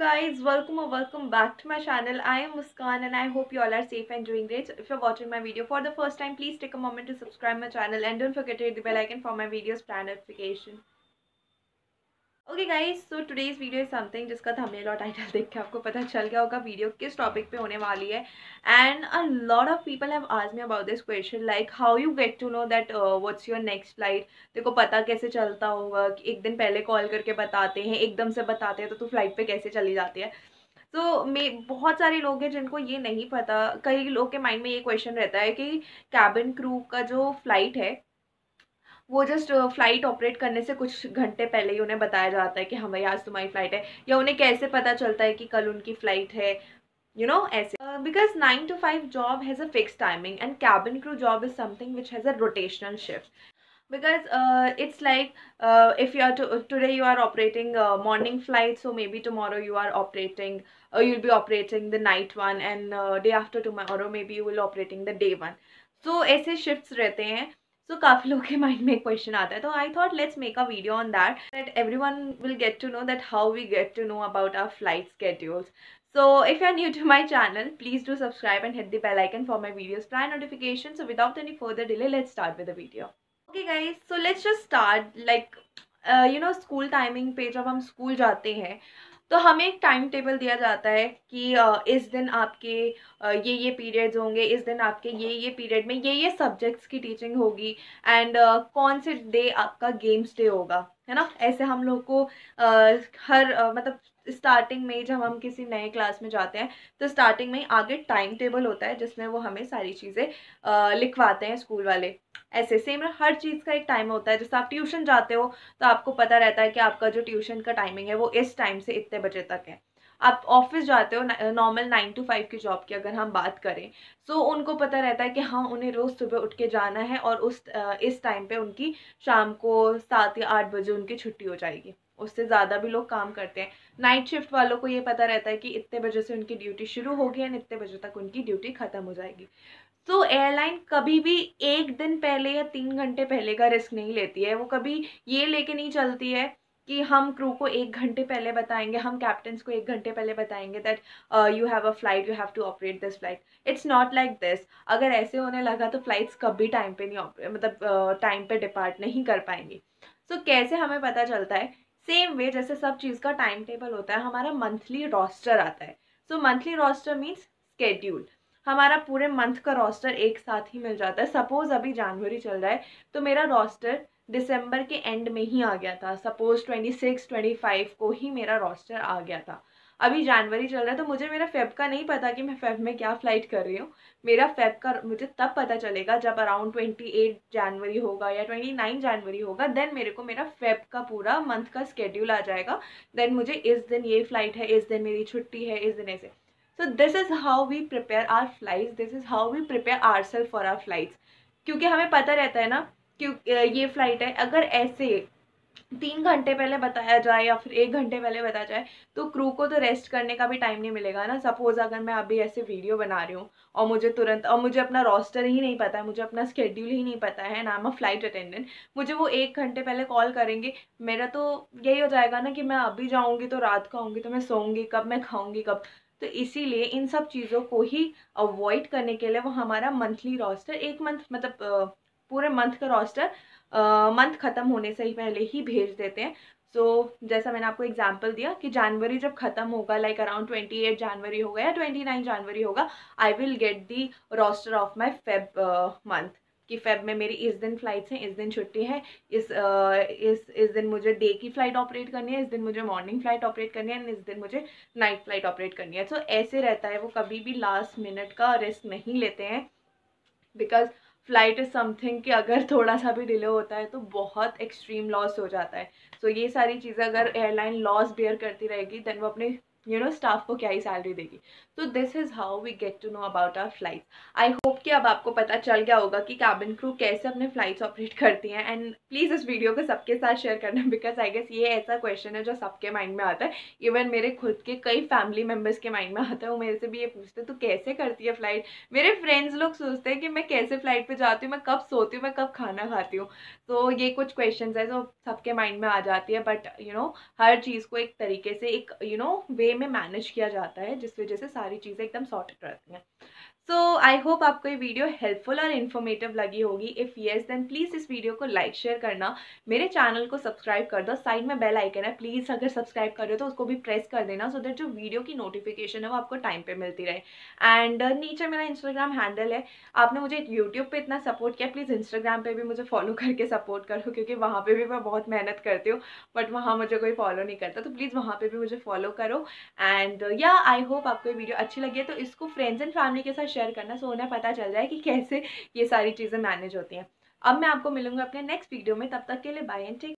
guys welcome or welcome back to my channel i am muskan and i hope you all are safe and doing great if you're watching my video for the first time please take a moment to subscribe my channel and don't forget to hit the bell icon for my videos notification okay guys so today's video is something जिसका thumbnail और title देख के आपको पता चल गया होगा video किस टॉपिक पे होने वाली है and a lot of people have आज me about this question like how you get to know that what's your next flight देखो पता कैसे चलता होगा कि एक दिन पहले कॉल करके बताते हैं एकदम से बताते हैं तो तू फ्लाइट पर कैसे चली जाती है तो मे बहुत सारे लोग हैं जिनको ये नहीं पता कई लोग के माइंड में ये क्वेश्चन रहता है कि कैबिन क्रू का जो फ्लाइट है वो जस्ट फ्लाइट ऑपरेट करने से कुछ घंटे पहले ही उन्हें बताया जाता है कि हाँ भाई आज तुम्हारी फ्लाइट है या उन्हें कैसे पता चलता है कि कल उनकी फ्लाइट है यू नो ऐसे because nine to five job has a fix timing and cabin crew job is something which has a rotational shift because it's like if you are today you are operating morning flight so may be tomorrow you are operating you'll be operating the night one and day after tomorrow may be you will operating the day one so ऐसे shift रहते हैं सो काफ़ी लोगों के mind में एक question आता है तो I thought let's make a video on that that everyone will get to know that how we get to know about our flight schedules so if you are new to my channel please do subscribe and hit the bell icon for my videos प्राइ notification so without any further delay let's start with the video okay guys so let's just start like you know school timing पे जब हम school जाते हैं तो हमें एक time table दिया जाता है कि इस दिन आपके ये ये पीरियड्स होंगे इस दिन आपके ये ये पीरियड में ये ये सब्जेक्ट्स की टीचिंग होगी एंड कौन से डे आपका गेम्स डे होगा है ना ऐसे हम लोग को हर मतलब स्टार्टिंग में जब हम किसी नए क्लास में जाते हैं तो स्टार्टिंग में आगे टाइम टेबल होता है जिसमें वो हमें सारी चीज़ें लिखवाते हैं स्कूल वाले ऐसे सेम हर चीज़ का एक टाइम होता है जैसे आप ट्यूशन जाते हो तो आपको पता रहता है कि आपका जो ट्यूशन का टाइमिंग है वो इस टाइम से इतने बजे तक है आप ऑफिस जाते हो नॉर्मल नाइन टू फाइव की जॉब की अगर हम बात करें सो तो so, उनको पता रहता है कि हाँ उन्हें रोज़ सुबह उठ के जाना है और उस इस टाइम पे उनकी शाम को सात या आठ बजे उनकी छुट्टी हो जाएगी उससे ज़्यादा भी लोग काम करते हैं नाइट शिफ्ट वालों को ये पता रहता है कि इतने बजे से उनकी ड्यूटी शुरू होगी एंड इतने बजे तक उनकी ड्यूटी ख़त्म हो जाएगी तो एयरलाइन कभी भी एक दिन पहले या तीन घंटे पहले का रिस्क नहीं लेती है वो कभी ये लेके नहीं चलती है कि हम क्रू को एक घंटे पहले बताएंगे हम कैप्टन को एक घंटे पहले बताएंगे that you have a flight you have to operate this flight it's not like this अगर ऐसे होने लगा तो फ्लाइट्स कभी टाइम पे नहीं मतलब टाइम uh, पे डिपार्ट नहीं कर पाएंगी सो so, कैसे हमें पता चलता है सेम वे जैसे सब चीज़ का टाइम टेबल होता है हमारा मंथली रोस्टर आता है so monthly roster means schedule हमारा पूरे मंथ का रोस्टर एक साथ ही मिल जाता है सपोज़ अभी जनवरी चल रहा है तो मेरा रोस्टर दिसंबर के एंड में ही आ गया था suppose twenty six twenty five को ही मेरा रोस्टर आ गया था अभी जनवरी चल रहा है तो मुझे मेरा फेब का नहीं पता कि मैं फेब में क्या फ़्लाइट कर रही हूँ मेरा फेब का मुझे तब पता चलेगा जब अराउंड ट्वेंटी एट जनवरी होगा या ट्वेंटी नाइन जनवरी होगा देन मेरे को मेरा फेब का पूरा मंथ का स्केड्यूल आ जाएगा देन मुझे इस दिन ये फ़्लाइट है इस दिन मेरी छुट्टी है इस दिन ऐसे so this is how we prepare our flight this is how we prepare our self for our flights क्योंकि हमें पता रहता है ना क्यों ये फ़्लाइट है अगर ऐसे तीन घंटे पहले बताया जाए या फिर एक घंटे पहले बताया जाए तो क्रू को तो रेस्ट करने का भी टाइम नहीं मिलेगा ना सपोज़ अगर मैं अभी ऐसे वीडियो बना रही हूँ और मुझे तुरंत और मुझे अपना रोस्टर ही नहीं पता है मुझे अपना स्केड्यूल ही नहीं पता है नाम अ फ्लाइट अटेंडेंट मुझे वो एक घंटे पहले कॉल करेंगे मेरा तो यही हो जाएगा ना कि मैं अभी जाऊँगी तो रात को आऊँगी तो मैं सोऊंगी कब मैं खाऊँगी कब तो इसीलिए इन सब चीज़ों को ही अवॉइड करने के लिए वो हमारा मंथली रोस्टर एक मंथ मतलब पूरे मंथ का रोस्टर मंथ ख़त्म होने से ही पहले ही भेज देते हैं सो so, जैसा मैंने आपको एग्जाम्पल दिया कि जनवरी जब ख़त्म होगा like around twenty eight January होगा या ट्वेंटी नाइन जनवरी होगा I will get the roster of my Feb month कि फेब में मेरी इस दिन फ्लाइट्स हैं इस दिन छुट्टी है इस इस इस दिन मुझे डे की फ़्लाइट ऑपरेट करनी है इस दिन मुझे मॉर्निंग फ़्लाइट ऑपरेट करनी है एंड इस दिन मुझे नाइट फ़्लाइट ऑपरेट करनी है सो so, ऐसे रहता है वो कभी भी लास्ट मिनट का रिस्क नहीं लेते हैं बिकॉज फ़्लाइट इज़ समथिंग कि अगर थोड़ा सा भी डिले होता है तो बहुत एक्सट्रीम लॉस हो जाता है सो so, ये सारी चीज़ें अगर एयरलाइन लॉस बेयर करती रहेगी देन वो अपने यू नो स्टाफ को क्या ही सैलरी देगी तो this is how we get to know about our flight I hope कि अब आपको पता चल गया होगा कि कैबिन क्रू कैसे अपने फ्लाइट्स ऑपरेट करती हैं एंड प्लीज़ इस वीडियो को सबके साथ शेयर करना बिकॉज आई गेस ये ऐसा क्वेश्चन है जो सबके माइंड में आता है इवन मेरे खुद के कई फैमिली मेम्बर्स के माइंड में आता है वो मेरे से भी ये पूछते हैं तो कैसे करती है फ्लाइट मेरे फ्रेंड्स लोग सोचते हैं कि मैं कैसे फ्लाइट पर जाती हूँ मैं कब सोती हूँ मैं कब खाना खाती हूँ तो ये कुछ क्वेश्चन है जो सबके माइंड में आ जाती है बट यू नो हर चीज़ को एक तरीके से एक यू नो वे में मैनेज किया जाता है जिस वजह से सारी चीज़ें एकदम सॉर्टेड रहती हैं सो आई होप आपको ये वीडियो हेल्पफुल और इन्फॉर्मेटिव लगी होगी इफ़ येस देन प्लीज़ इस वीडियो को लाइक शेयर करना मेरे चैनल को सब्सक्राइब कर दो साइड में बेल आइकन है प्लीज़ अगर सब्सक्राइब कर रहे हो तो उसको भी प्रेस कर देना सो so दैट जो वीडियो की नोटिफिकेशन है वो आपको टाइम पे मिलती रहे एंड uh, नीचे मेरा इंस्टाग्राम हैंडल है आपने मुझे यूट्यूब पर इतना सपोर्ट किया प्लीज़ इंस्टाग्राम पर भी मुझे फॉलो करके सपोर्ट करो क्योंकि वहाँ पर भी मैं बहुत मेहनत करती हूँ बट वहाँ मुझे कोई फॉलो नहीं करता तो प्लीज़ वहाँ पर भी मुझे फॉलो करो एंड या आई होप आपको ये वीडियो अच्छी लगी है तो इसको फ्रेंड्स एंड फैमिली के साथ शेयर करना सो उन्हें पता चल जाए कि कैसे ये सारी चीज़ें मैनेज होती हैं अब मैं आपको मिलूंगा अपने नेक्स्ट वीडियो में तब तक के लिए बाय एंड टेक